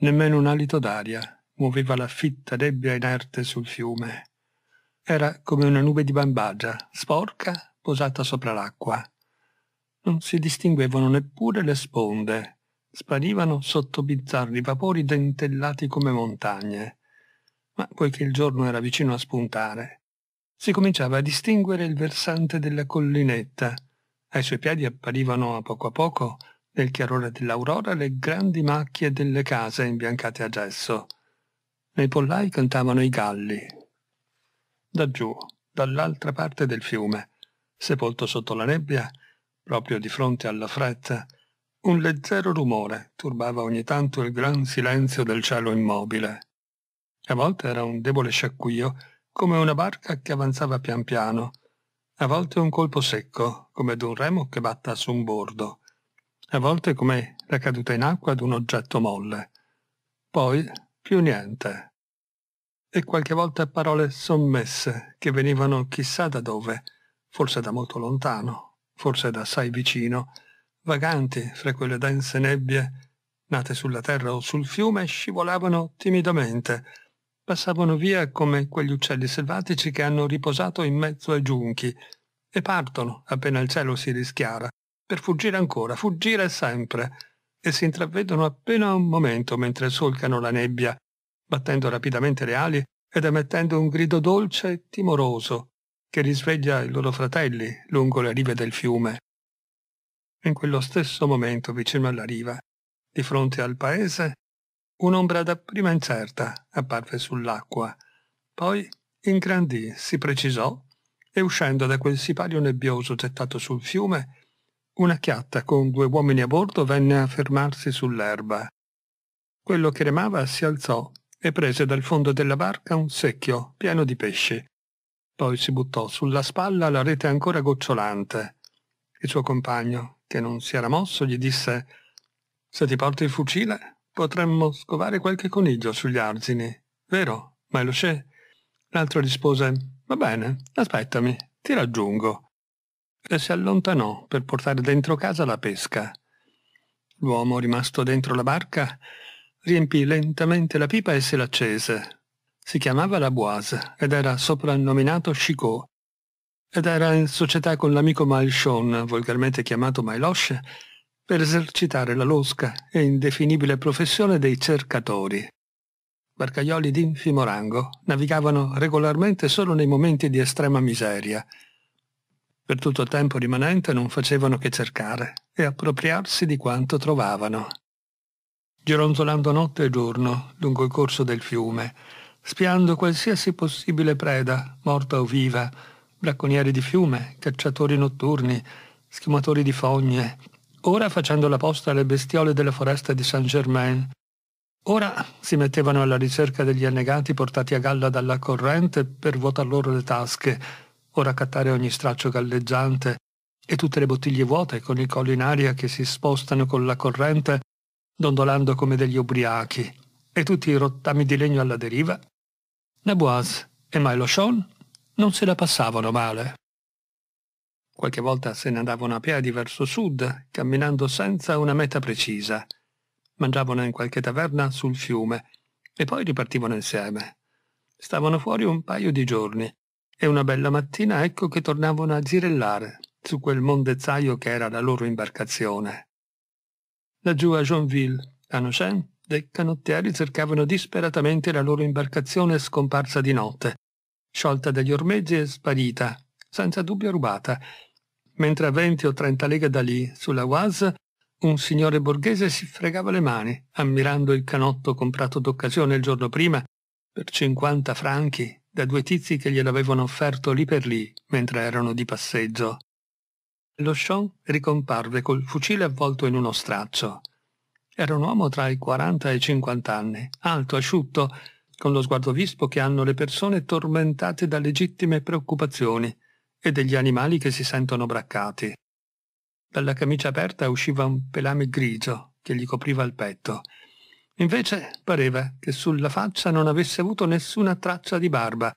Nemmeno un alito d'aria muoveva la fitta nebbia inerte sul fiume. Era come una nube di bambagia, sporca, posata sopra l'acqua. Non si distinguevano neppure le sponde. Sparivano sotto bizzarri vapori dentellati come montagne. Ma poiché il giorno era vicino a spuntare, si cominciava a distinguere il versante della collinetta. Ai suoi piedi apparivano a poco a poco nel chiarore dell'aurora le grandi macchie delle case imbiancate a gesso. Nei pollai cantavano i galli. Da giù, dall'altra parte del fiume, sepolto sotto la nebbia, proprio di fronte alla fretta, un leggero rumore turbava ogni tanto il gran silenzio del cielo immobile. A volte era un debole sciacquio, come una barca che avanzava pian piano, a volte un colpo secco, come d'un remo che batta su un bordo a volte come la caduta in acqua ad un oggetto molle, poi più niente, e qualche volta parole sommesse che venivano chissà da dove, forse da molto lontano, forse da assai vicino, vaganti fra quelle dense nebbie nate sulla terra o sul fiume scivolavano timidamente, passavano via come quegli uccelli selvatici che hanno riposato in mezzo ai giunchi e partono appena il cielo si rischiara, per fuggire ancora, fuggire sempre, e si intravedono appena un momento mentre solcano la nebbia, battendo rapidamente le ali ed emettendo un grido dolce e timoroso che risveglia i loro fratelli lungo le rive del fiume. In quello stesso momento, vicino alla riva, di fronte al paese, un'ombra dapprima incerta apparve sull'acqua, poi ingrandì, si precisò e uscendo da quel sipario nebbioso gettato sul fiume, una chiatta con due uomini a bordo venne a fermarsi sull'erba. Quello che remava si alzò e prese dal fondo della barca un secchio pieno di pesci. Poi si buttò sulla spalla la rete ancora gocciolante. Il suo compagno, che non si era mosso, gli disse «Se ti porti il fucile potremmo scovare qualche coniglio sugli argini. vero, Melosce?» L'altro rispose «Va bene, aspettami, ti raggiungo» e eh, si allontanò per portare dentro casa la pesca. L'uomo rimasto dentro la barca riempì lentamente la pipa e se l'accese. Si chiamava La Boise ed era soprannominato Chicot ed era in società con l'amico Malchon, volgarmente chiamato Mailoche, per esercitare la losca e indefinibile professione dei cercatori. Barcaioli d'infimo rango navigavano regolarmente solo nei momenti di estrema miseria per tutto il tempo rimanente non facevano che cercare e appropriarsi di quanto trovavano. Gironzolando notte e giorno lungo il corso del fiume, spiando qualsiasi possibile preda, morta o viva, bracconieri di fiume, cacciatori notturni, schiumatori di fogne, ora facendo la posta alle bestiole della foresta di Saint-Germain, Ora si mettevano alla ricerca degli annegati portati a galla dalla corrente per vuotar loro le tasche o raccattare ogni straccio galleggiante e tutte le bottiglie vuote con i colli in aria che si spostano con la corrente, dondolando come degli ubriachi, e tutti i rottami di legno alla deriva, Naboise e Milo Sean non se la passavano male. Qualche volta se ne andavano a piedi verso sud, camminando senza una meta precisa. Mangiavano in qualche taverna sul fiume e poi ripartivano insieme. Stavano fuori un paio di giorni e una bella mattina ecco che tornavano a girellare su quel mondezzaio che era la loro imbarcazione. Laggiù a Joinville, a Nocent, dei canottieri cercavano disperatamente la loro imbarcazione scomparsa di notte, sciolta dagli ormeggi e sparita, senza dubbio rubata, mentre a venti o trenta leghe da lì, sulla Oise, un signore borghese si fregava le mani, ammirando il canotto comprato d'occasione il giorno prima per cinquanta franchi da due tizi che gliel'avevano offerto lì per lì, mentre erano di passeggio. Lo Sean ricomparve col fucile avvolto in uno straccio. Era un uomo tra i 40 e i 50 anni, alto, asciutto, con lo sguardo vispo che hanno le persone tormentate da legittime preoccupazioni e degli animali che si sentono braccati. Dalla camicia aperta usciva un pelame grigio che gli copriva il petto Invece pareva che sulla faccia non avesse avuto nessuna traccia di barba,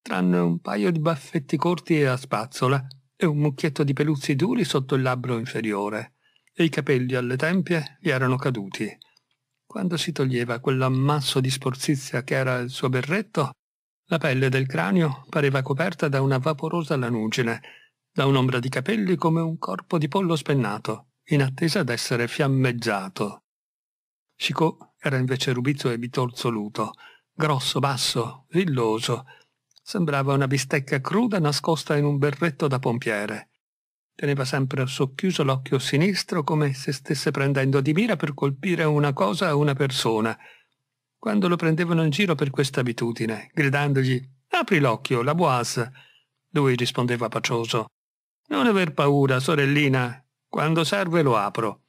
tranne un paio di baffetti corti e a spazzola e un mucchietto di peluzzi duri sotto il labbro inferiore, e i capelli alle tempie gli erano caduti. Quando si toglieva quell'ammasso di sporzizia che era il suo berretto, la pelle del cranio pareva coperta da una vaporosa lanugine, da un'ombra di capelli come un corpo di pollo spennato, in attesa d'essere fiammeggiato. Chicot era invece rubizzo e bitorzoluto, grosso, basso, villoso. Sembrava una bistecca cruda nascosta in un berretto da pompiere. Teneva sempre socchiuso l'occhio sinistro come se stesse prendendo di mira per colpire una cosa o una persona. Quando lo prendevano in giro per questa abitudine, gridandogli «Apri l'occhio, la boise!» Lui rispondeva pacioso «Non aver paura, sorellina, quando serve lo apro».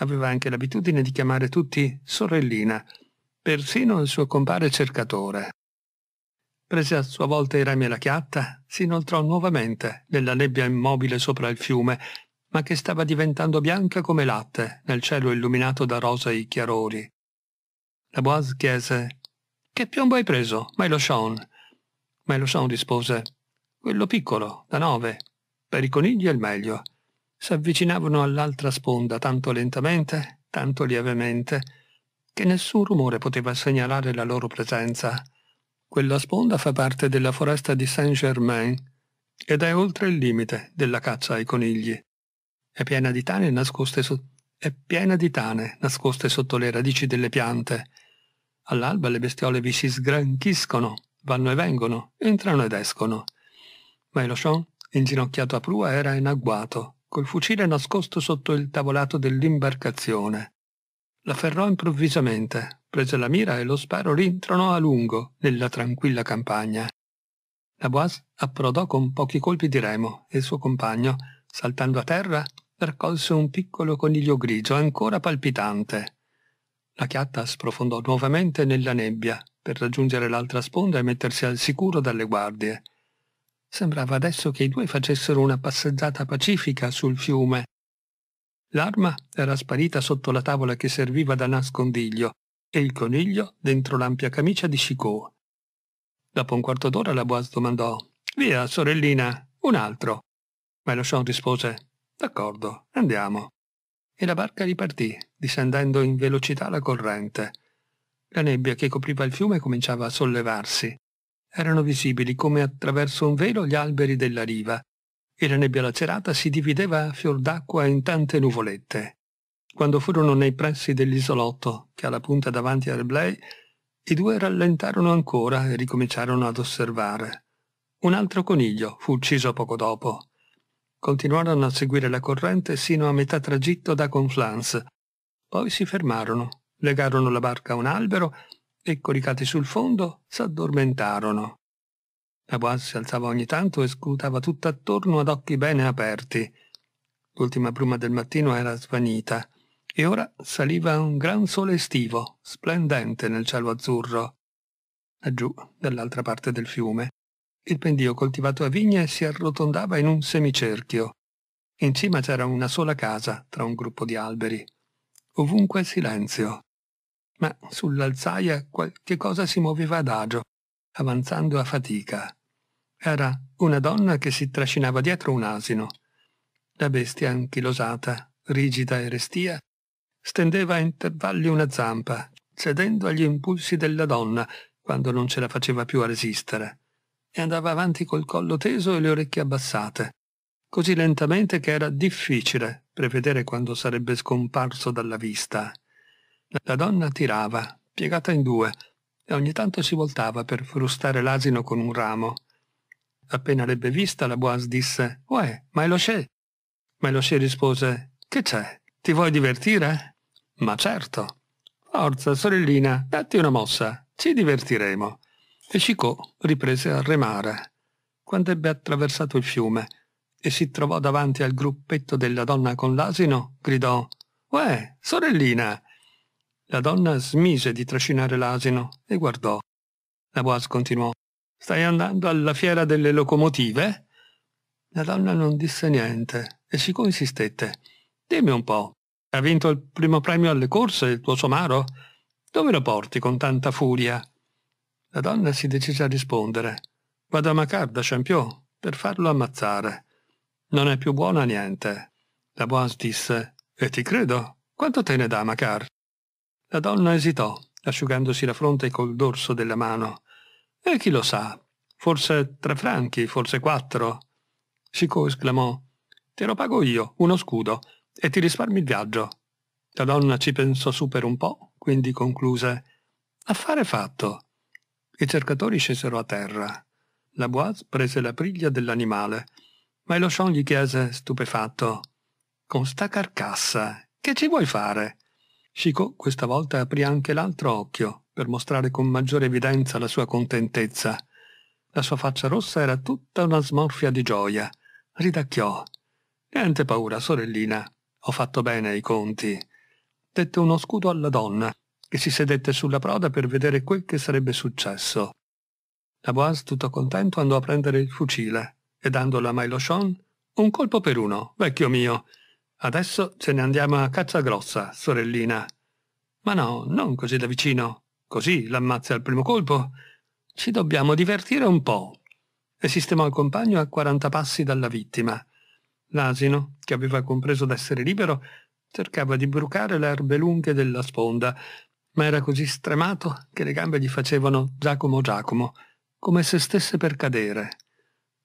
Aveva anche l'abitudine di chiamare tutti sorellina, persino il suo compare cercatore. Prese a sua volta i rami e la chiatta, si inoltrò nuovamente nella nebbia immobile sopra il fiume, ma che stava diventando bianca come latte nel cielo illuminato da rosei chiarori. La Boise chiese Che piombo hai preso, Milo Sean? Milo Sean rispose Quello piccolo, da nove. Per i conigli è il meglio si avvicinavano all'altra sponda tanto lentamente, tanto lievemente, che nessun rumore poteva segnalare la loro presenza. Quella sponda fa parte della foresta di Saint-Germain ed è oltre il limite della caccia ai conigli. È piena di tane nascoste, so- è piena di tane nascoste sotto le radici delle piante. All'alba le bestiole vi si sgranchiscono, vanno e vengono, entrano ed escono. Ma Elochon, inginocchiato a prua, era in agguato col fucile nascosto sotto il tavolato dell'imbarcazione. L'afferrò improvvisamente, prese la mira e lo sparo rintronò a lungo nella tranquilla campagna. La Bois approdò con pochi colpi di remo e il suo compagno, saltando a terra, raccolse un piccolo coniglio grigio ancora palpitante. La chiatta sprofondò nuovamente nella nebbia per raggiungere l'altra sponda e mettersi al sicuro dalle guardie. Sembrava adesso che i due facessero una passeggiata pacifica sul fiume. L'arma era sparita sotto la tavola che serviva da nascondiglio e il coniglio dentro l'ampia camicia di Chicot. Dopo un quarto d'ora la Boas domandò Via, sorellina, un altro. Mélenchon rispose D'accordo, andiamo. E la barca ripartì, discendendo in velocità la corrente. La nebbia che copriva il fiume cominciava a sollevarsi erano visibili come attraverso un velo gli alberi della riva e la nebbia lacerata si divideva a fior d'acqua in tante nuvolette. Quando furono nei pressi dell'isolotto, che ha la punta davanti al Blei, i due rallentarono ancora e ricominciarono ad osservare. Un altro coniglio fu ucciso poco dopo. Continuarono a seguire la corrente sino a metà tragitto da Conflans. Poi si fermarono, legarono la barca a un albero e coricati sul fondo s'addormentarono. La Bois si alzava ogni tanto e scrutava tutt'attorno ad occhi bene aperti. L'ultima bruma del mattino era svanita e ora saliva un gran sole estivo, splendente nel cielo azzurro. Laggiù, dall'altra parte del fiume, il pendio coltivato a vigne si arrotondava in un semicerchio. In cima c'era una sola casa tra un gruppo di alberi. Ovunque silenzio ma sull'alzaia qualche cosa si muoveva adagio, avanzando a fatica. Era una donna che si trascinava dietro un asino. La bestia anchilosata, rigida e restia, stendeva a intervalli una zampa, cedendo agli impulsi della donna quando non ce la faceva più a resistere, e andava avanti col collo teso e le orecchie abbassate, così lentamente che era difficile prevedere quando sarebbe scomparso dalla vista. La donna tirava, piegata in due, e ogni tanto si voltava per frustare l'asino con un ramo. Appena l'ebbe vista, la Boas disse, Uè, Mailoshe! Mailoshe rispose, Che c'è? Ti vuoi divertire? Ma certo. Forza, sorellina, datti una mossa, ci divertiremo. E Chicot riprese a remare. Quando ebbe attraversato il fiume e si trovò davanti al gruppetto della donna con l'asino, gridò, Uè, sorellina, la donna smise di trascinare l'asino e guardò. La Boas continuò. Stai andando alla fiera delle locomotive? La donna non disse niente e Sico insistette. Dimmi un po', ha vinto il primo premio alle corse il tuo somaro? Dove lo porti con tanta furia? La donna si decise a rispondere. Vado a Macar da Champion per farlo ammazzare. Non è più buona niente. La Boas disse. E ti credo. Quanto te ne dà Macar? La donna esitò, asciugandosi la fronte col dorso della mano. E chi lo sa? Forse tre franchi, forse quattro. Chicot esclamò. Te lo pago io, uno scudo, e ti risparmi il viaggio. La donna ci pensò su per un po', quindi concluse. Affare fatto. I cercatori scesero a terra. La Boise prese la priglia dell'animale, ma Elochon gli chiese, stupefatto, «Con sta carcassa, che ci vuoi fare?» Chico questa volta aprì anche l'altro occhio per mostrare con maggiore evidenza la sua contentezza. La sua faccia rossa era tutta una smorfia di gioia. Ridacchiò. Niente paura, sorellina. Ho fatto bene i conti. Dette uno scudo alla donna, che si sedette sulla proda per vedere quel che sarebbe successo. La Boas, tutto contento, andò a prendere il fucile e dando alla Mailochon un colpo per uno, vecchio mio, Adesso ce ne andiamo a caccia grossa, sorellina. Ma no, non così da vicino. Così l'ammazza al primo colpo. Ci dobbiamo divertire un po'. E sistemò il compagno a 40 passi dalla vittima. L'asino, che aveva compreso d'essere libero, cercava di brucare le erbe lunghe della sponda, ma era così stremato che le gambe gli facevano Giacomo Giacomo, come se stesse per cadere.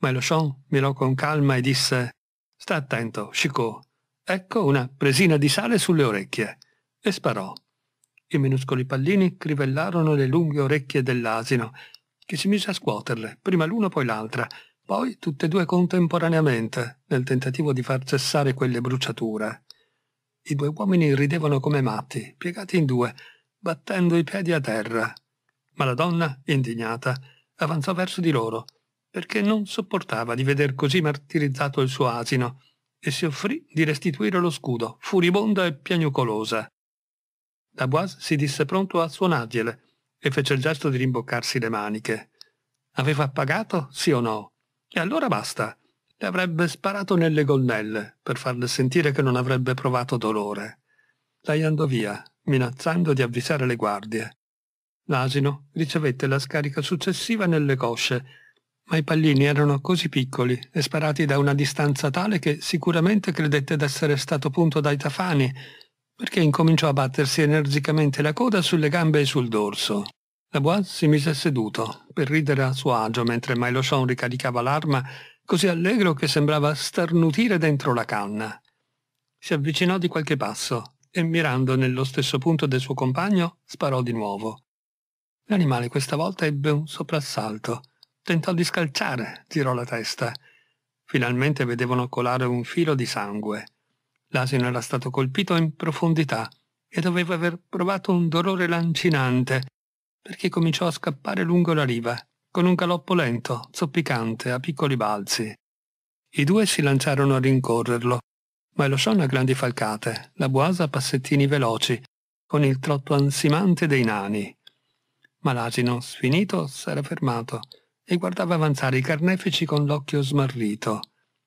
Ma Lochon mirò con calma e disse «Sta attento, Chicot, Ecco una presina di sale sulle orecchie. E sparò. I minuscoli pallini crivellarono le lunghe orecchie dell'asino, che si mise a scuoterle, prima l'una poi l'altra, poi tutte e due contemporaneamente, nel tentativo di far cessare quelle bruciature. I due uomini ridevano come matti, piegati in due, battendo i piedi a terra. Ma la donna, indignata, avanzò verso di loro, perché non sopportava di veder così martirizzato il suo asino, e si offrì di restituire lo scudo, furibonda e piagnucolosa. Laboise si disse pronto a suonargliele e fece il gesto di rimboccarsi le maniche. Aveva pagato, sì o no? E allora basta. Le avrebbe sparato nelle gonnelle per farle sentire che non avrebbe provato dolore. Lei andò via, minacciando di avvisare le guardie. L'asino ricevette la scarica successiva nelle cosce ma i pallini erano così piccoli e sparati da una distanza tale che sicuramente credette d'essere stato punto dai tafani, perché incominciò a battersi energicamente la coda sulle gambe e sul dorso. La Bois si mise seduto, per ridere a suo agio mentre Mailochon ricaricava l'arma, così allegro che sembrava starnutire dentro la canna. Si avvicinò di qualche passo e mirando nello stesso punto del suo compagno, sparò di nuovo. L'animale questa volta ebbe un soprassalto Tentò di scalciare, girò la testa. Finalmente vedevano colare un filo di sangue. L'asino era stato colpito in profondità e doveva aver provato un dolore lancinante, perché cominciò a scappare lungo la riva, con un galoppo lento, zoppicante, a piccoli balzi. I due si lanciarono a rincorrerlo, ma lo sciò a grandi falcate, la Boasa a passettini veloci, con il trotto ansimante dei nani. Ma l'asino, sfinito, s'era fermato e guardava avanzare i carnefici con l'occhio smarrito.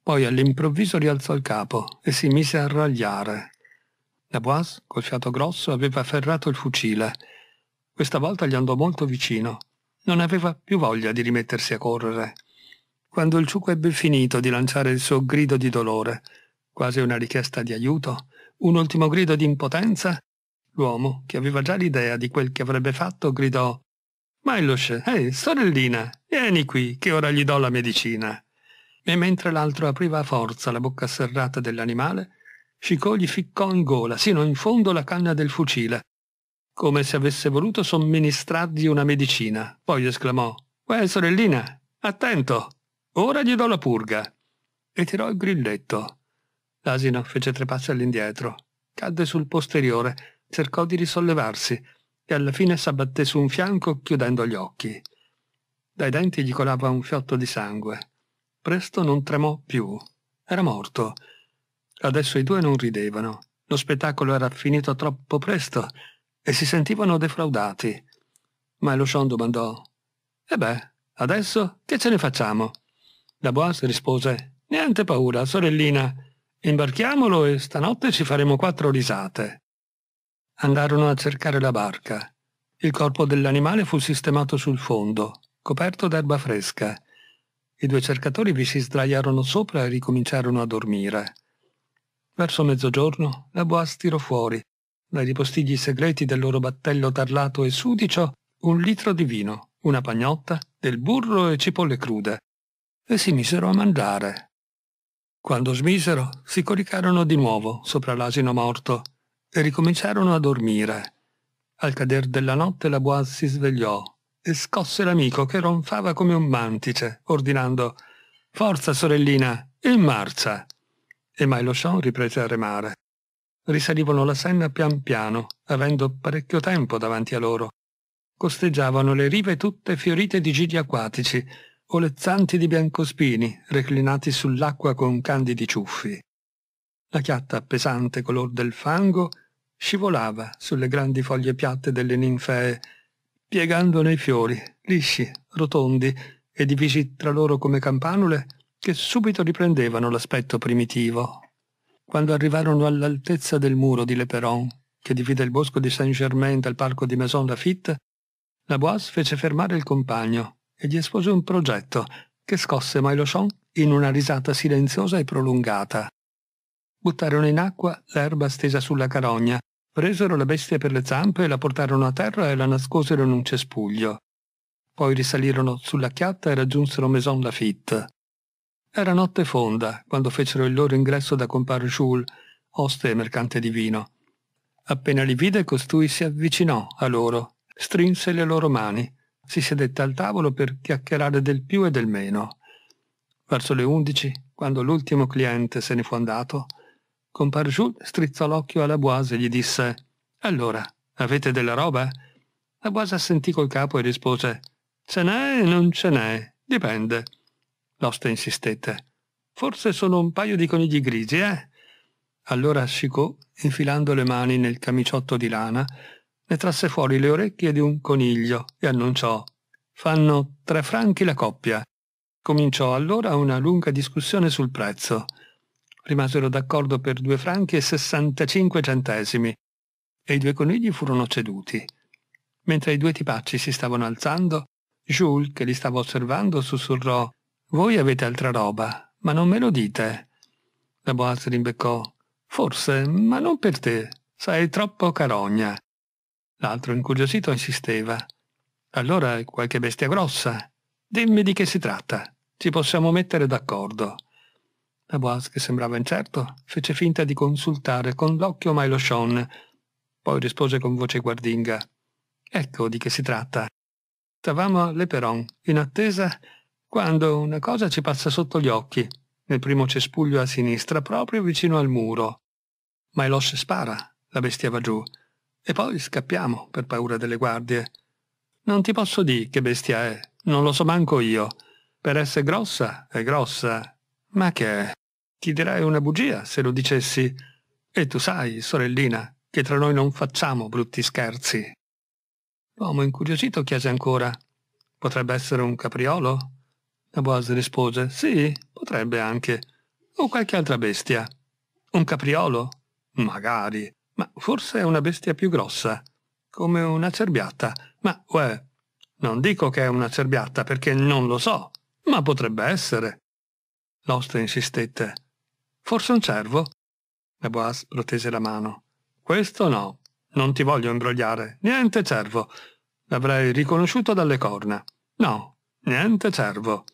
Poi all'improvviso rialzò il capo e si mise a ragliare. La Boise, col fiato grosso, aveva afferrato il fucile. Questa volta gli andò molto vicino. Non aveva più voglia di rimettersi a correre. Quando il ciuco ebbe finito di lanciare il suo grido di dolore, quasi una richiesta di aiuto, un ultimo grido di impotenza, l'uomo, che aveva già l'idea di quel che avrebbe fatto, gridò Mailush, ehi, hey, sorellina, Vieni qui, che ora gli do la medicina. E mentre l'altro apriva a forza la bocca serrata dell'animale, Chicot gli ficcò in gola, sino in fondo, la canna del fucile, come se avesse voluto somministrargli una medicina. Poi esclamò, «Uè, sorellina, attento! Ora gli do la purga!» E tirò il grilletto. L'asino fece tre passi all'indietro, cadde sul posteriore, cercò di risollevarsi e alla fine s'abbatté su un fianco chiudendo gli occhi. Dai denti gli colava un fiotto di sangue. Presto non tremò più. Era morto. Adesso i due non ridevano. Lo spettacolo era finito troppo presto e si sentivano defraudati. Ma Elochon domandò «E eh beh, adesso che ce ne facciamo?» La Boas rispose «Niente paura, sorellina. Imbarchiamolo e stanotte ci faremo quattro risate». Andarono a cercare la barca. Il corpo dell'animale fu sistemato sul fondo coperto d'erba fresca. I due cercatori vi si sdraiarono sopra e ricominciarono a dormire. Verso mezzogiorno la Boas tirò fuori, dai ripostigli segreti del loro battello tarlato e sudicio, un litro di vino, una pagnotta, del burro e cipolle crude, e si misero a mangiare. Quando smisero, si coricarono di nuovo sopra l'asino morto e ricominciarono a dormire. Al cader della notte la Bois si svegliò e scosse l'amico che ronfava come un mantice, ordinando «Forza, sorellina, in marcia!» E Mailochon riprese a remare. Risalivano la Senna pian piano, avendo parecchio tempo davanti a loro. Costeggiavano le rive tutte fiorite di gigli acquatici, olezzanti di biancospini, reclinati sull'acqua con candidi ciuffi. La chiatta pesante color del fango scivolava sulle grandi foglie piatte delle ninfee, piegandone i fiori, lisci, rotondi e divisi tra loro come campanule, che subito riprendevano l'aspetto primitivo. Quando arrivarono all'altezza del muro di Leperon, che divide il bosco di Saint-Germain dal parco di Maison Lafitte, la Boise fece fermare il compagno e gli espose un progetto che scosse Mailochon in una risata silenziosa e prolungata. Buttarono in acqua l'erba stesa sulla carogna Presero la bestia per le zampe, e la portarono a terra e la nascosero in un cespuglio. Poi risalirono sulla chiatta e raggiunsero Maison Lafitte. Era notte fonda quando fecero il loro ingresso da compar Jules, oste e mercante di vino. Appena li vide, costui si avvicinò a loro, strinse le loro mani, si sedette al tavolo per chiacchierare del più e del meno. Verso le undici, quando l'ultimo cliente se ne fu andato, Compar Jules strizzò l'occhio alla Boise e gli disse «Allora, avete della roba?» La Boise assentì col capo e rispose «Ce n'è e non ce n'è, dipende». L'oste insistette «Forse sono un paio di conigli grigi, eh?» Allora Chicot, infilando le mani nel camiciotto di lana, ne trasse fuori le orecchie di un coniglio e annunciò «Fanno tre franchi la coppia». Cominciò allora una lunga discussione sul prezzo rimasero d'accordo per due franchi e 65 centesimi e i due conigli furono ceduti. Mentre i due tipacci si stavano alzando, Jules, che li stava osservando, sussurrò «Voi avete altra roba, ma non me lo dite». La Boaz rimbeccò «Forse, ma non per te, sei troppo carogna». L'altro incuriosito insisteva «Allora qualche bestia grossa, dimmi di che si tratta, ci possiamo mettere d'accordo». La Boas, che sembrava incerto, fece finta di consultare con l'occhio Milo Sean, poi rispose con voce guardinga. Ecco di che si tratta. Stavamo a Leperon, in attesa, quando una cosa ci passa sotto gli occhi, nel primo cespuglio a sinistra, proprio vicino al muro. Milosh spara, la bestia va giù, e poi scappiamo per paura delle guardie. Non ti posso dire che bestia è, non lo so manco io. Per essere grossa, è grossa, ma che? è? Ti direi una bugia se lo dicessi. E tu sai, sorellina, che tra noi non facciamo brutti scherzi. L'uomo incuriosito chiese ancora. Potrebbe essere un capriolo? La Boaz rispose. Sì, potrebbe anche. O qualche altra bestia. Un capriolo? Magari. Ma forse è una bestia più grossa. Come una cerbiatta. Ma, uè, non dico che è una cerbiatta perché non lo so, ma potrebbe essere. L'oste insistette. Forse un cervo? La Boas protese la mano. Questo no. Non ti voglio imbrogliare. Niente cervo. L'avrei riconosciuto dalle corna. No, niente cervo.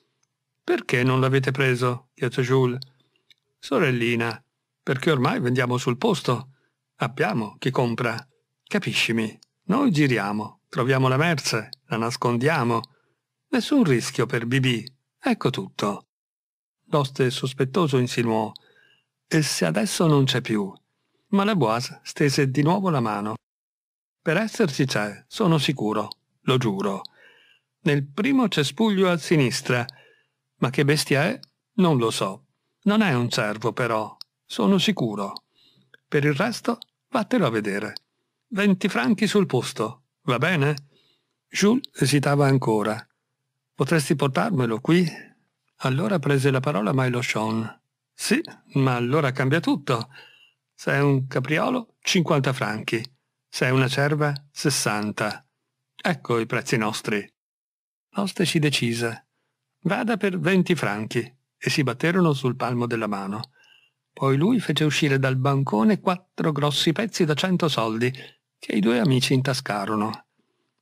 Perché non l'avete preso? chiese Jules. Sorellina, perché ormai vendiamo sul posto. Abbiamo chi compra. Capiscimi, noi giriamo, troviamo la merce, la nascondiamo. Nessun rischio per Bibi. Ecco tutto l'oste sospettoso insinuò, e se adesso non c'è più? Ma la Boise stese di nuovo la mano. Per esserci c'è, sono sicuro, lo giuro. Nel primo cespuglio a sinistra. Ma che bestia è? Non lo so. Non è un cervo, però. Sono sicuro. Per il resto, vattelo a vedere. Venti franchi sul posto. Va bene? Jules esitava ancora. Potresti portarmelo qui? Allora prese la parola Milo Sean. Sì, ma allora cambia tutto. Sei un capriolo, 50 franchi. Sei una cerva, 60. Ecco i prezzi nostri. L'oste si decise. Vada per 20 franchi. E si batterono sul palmo della mano. Poi lui fece uscire dal bancone quattro grossi pezzi da cento soldi che i due amici intascarono.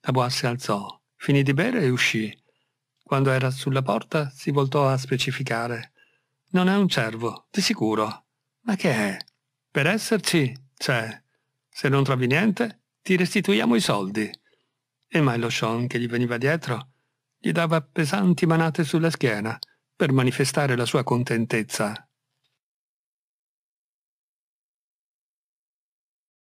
La Bois si alzò, finì di bere e uscì. Quando era sulla porta si voltò a specificare. Non è un cervo, di sicuro. Ma che è? Per esserci, c'è. Se non trovi niente, ti restituiamo i soldi. E Milo Sean, che gli veniva dietro, gli dava pesanti manate sulla schiena per manifestare la sua contentezza